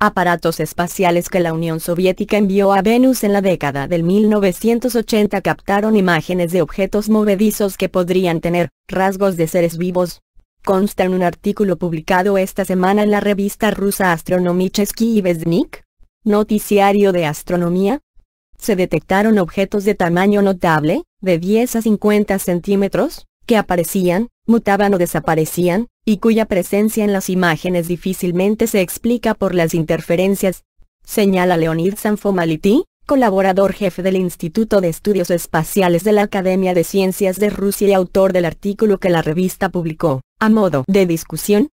aparatos espaciales que la Unión Soviética envió a Venus en la década del 1980 captaron imágenes de objetos movedizos que podrían tener rasgos de seres vivos. Consta en un artículo publicado esta semana en la revista rusa Astronomichesky y Vesnik, Noticiario de Astronomía. Se detectaron objetos de tamaño notable, de 10 a 50 centímetros, que aparecían, mutaban o desaparecían, y cuya presencia en las imágenes difícilmente se explica por las interferencias, señala Leonid Sanfomaliti, colaborador jefe del Instituto de Estudios Espaciales de la Academia de Ciencias de Rusia y autor del artículo que la revista publicó, a modo de discusión,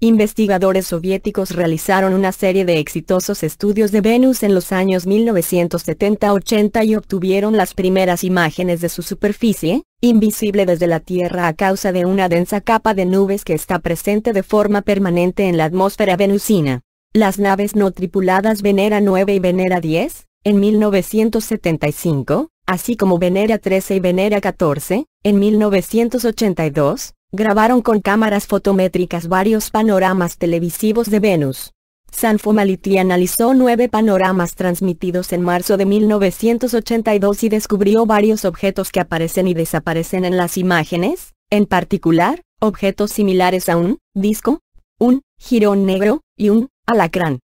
Investigadores soviéticos realizaron una serie de exitosos estudios de Venus en los años 1970-80 y obtuvieron las primeras imágenes de su superficie, invisible desde la Tierra a causa de una densa capa de nubes que está presente de forma permanente en la atmósfera venusina. Las naves no tripuladas Venera 9 y Venera 10, en 1975, así como Venera 13 y Venera 14, en 1982, grabaron con cámaras fotométricas varios panoramas televisivos de Venus. Sanfomaliti analizó nueve panoramas transmitidos en marzo de 1982 y descubrió varios objetos que aparecen y desaparecen en las imágenes, en particular, objetos similares a un disco, un jirón negro y un alacrán.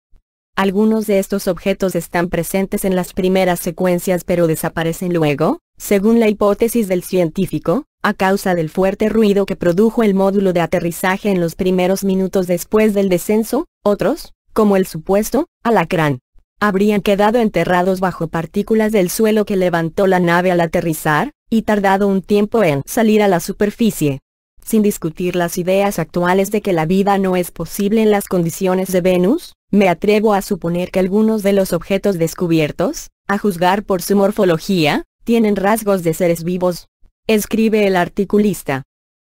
Algunos de estos objetos están presentes en las primeras secuencias pero desaparecen luego, según la hipótesis del científico, a causa del fuerte ruido que produjo el módulo de aterrizaje en los primeros minutos después del descenso, otros, como el supuesto, alacrán, habrían quedado enterrados bajo partículas del suelo que levantó la nave al aterrizar, y tardado un tiempo en salir a la superficie. Sin discutir las ideas actuales de que la vida no es posible en las condiciones de Venus, me atrevo a suponer que algunos de los objetos descubiertos, a juzgar por su morfología, tienen rasgos de seres vivos, escribe el articulista.